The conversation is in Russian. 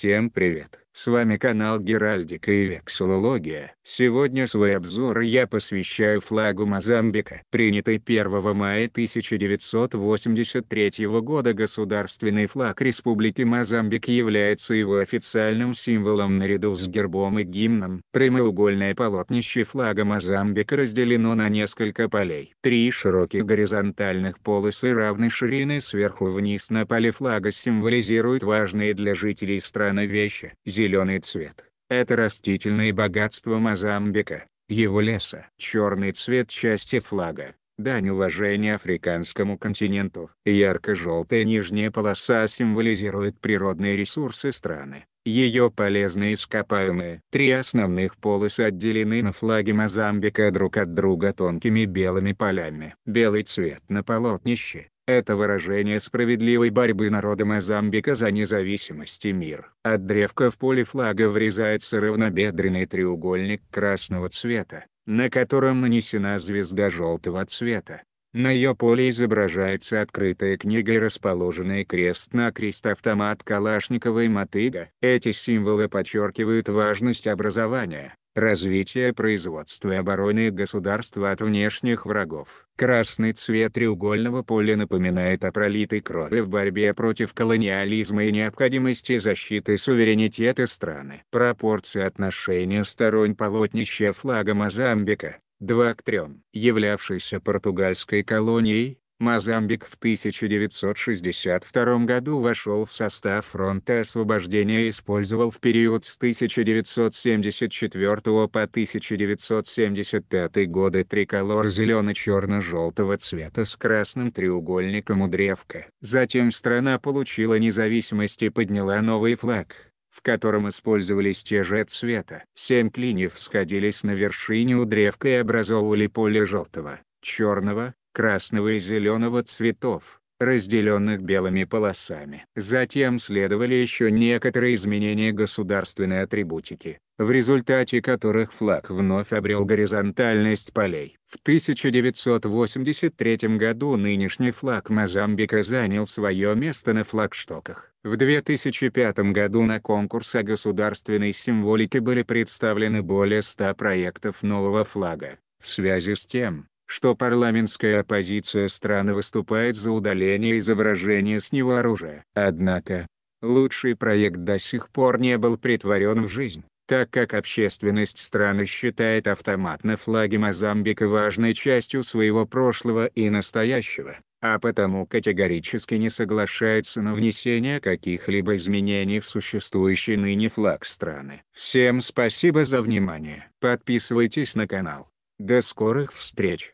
Всем привет! С вами канал Геральдика и Вексилология. Сегодня свой обзор я посвящаю флагу Мозамбика, принятой 1 мая 1983 года государственный флаг Республики Мозамбик является его официальным символом наряду с гербом и гимном. Прямоугольное полотнище флага Мозамбика разделено на несколько полей. Три широких горизонтальных полосы равной ширины сверху вниз на поле флага символизируют важные для жителей страны вещи зеленый цвет. Это растительное богатство Мозамбика, его леса. Черный цвет части флага, дань уважения африканскому континенту. Ярко-желтая нижняя полоса символизирует природные ресурсы страны, ее полезные ископаемые. Три основных полосы отделены на флаге Мозамбика друг от друга тонкими белыми полями. Белый цвет на полотнище это выражение справедливой борьбы народа Мозамбика за независимость и мир. От древка в поле флага врезается равнобедренный треугольник красного цвета, на котором нанесена звезда желтого цвета. На ее поле изображается открытая книга и расположенный крест-накрест на автомат Калашникова и мотыга. Эти символы подчеркивают важность образования, развития производства и обороны государства от внешних врагов. Красный цвет треугольного поля напоминает о пролитой крови в борьбе против колониализма и необходимости защиты суверенитета страны. Пропорции отношения сторон полотнища флага Мозамбика 2 к 3, являвшейся португальской колонией, Мозамбик в 1962 году вошел в состав фронта освобождения и использовал в период с 1974 по 1975 годы триколор зелено-черно-желтого цвета с красным треугольником у древка. Затем страна получила независимость и подняла новый флаг в котором использовались те же от цвета. Семь клиньев сходились на вершине у древка и образовывали поле желтого, черного, красного и зеленого цветов разделенных белыми полосами. Затем следовали еще некоторые изменения государственной атрибутики, в результате которых флаг вновь обрел горизонтальность полей. В 1983 году нынешний флаг Мозамбика занял свое место на флагштоках. В 2005 году на конкурс о государственной символике были представлены более 100 проектов нового флага. В связи с тем, что парламентская оппозиция страны выступает за удаление изображения с него оружия. Однако, лучший проект до сих пор не был притворен в жизнь, так как общественность страны считает автоматно флаги Мозамбика важной частью своего прошлого и настоящего а потому категорически не соглашается на внесение каких-либо изменений в существующий ныне флаг страны. Всем спасибо за внимание. Подписывайтесь на канал. До скорых встреч.